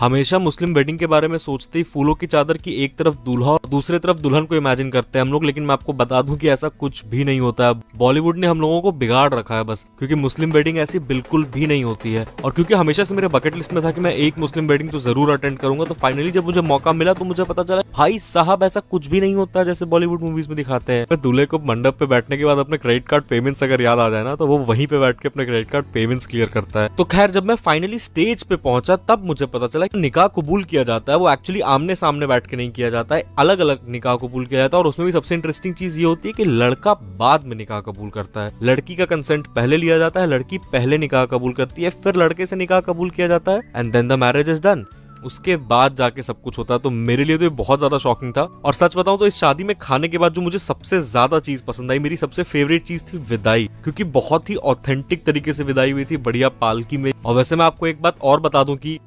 हमेशा Muslim wedding के बारे में सोचते ही फूलों की चादर की एक तरफ दूल्हा और दूसरे तरफ दुल्हन को इमेजिन करते हैं हम लोग लेकिन मैं आपको बता दूं कि ऐसा कुछ भी नहीं होता है बॉलीवुड ने हम लोगों को बिगाड़ रखा है बस क्योंकि मुस्लिम वेडिंग ऐसी बिल्कुल भी नहीं होती है और क्योंकि हमेशा से मेरे बकेट लिस्ट में था कि मैं एक मुस्लिम वेडिंग तो जरूर अटेंड करूंगा तो फाइनली जब मुझे मौका मिला तो मुझे पता चला भाई साहब ऐसा कुछ भी नहीं होता जैसे बॉलीवुड मूवीज में दिखाते हैं दूल्हे को मंडप पे बैठने के बाद अपने क्रेडिट कार्ड पेमेंट्स अगर याद आ जाए ना तो वो वहीं पे बैठ के अपने क्रेडिट कार्ड पेमेंट्स क्लियर करता है तो खैर जब मैं फाइनली स्टेज पे पहुंचा तब मुझे पता चला कि निकाह कबूल किया जाता है वो एक्चुअली आमने सामने बैठ के नहीं किया जाता है अलग अलग निकाह कबूल किया जाता है और उसमें भी सबसे इंटरेस्टिंग चीज ये होती है कि लड़का बाद में निकाह कबूल करता है लड़की का कंसेंट पहले लिया जाता है लड़की पहले निकाह कबूल करती है फिर लड़के से निकाह कबूल किया जाता है and then the marriage is done उसके बाद जाके सब कुछ होता है तो मेरे लिए तो ये बहुत ज्यादा शॉकिंग था और सच बताऊं तो इस शादी में खाने के बाद जो मुझे सबसे ज्यादा चीज पसंद आई मेरी सबसे फेवरेट चीज थी विदाई क्योंकि बहुत ही ऑथेंटिक तरीके से विदाई हुई थी बढ़िया पालकी में और वैसे मैं आपको एक बात और बता दूं कि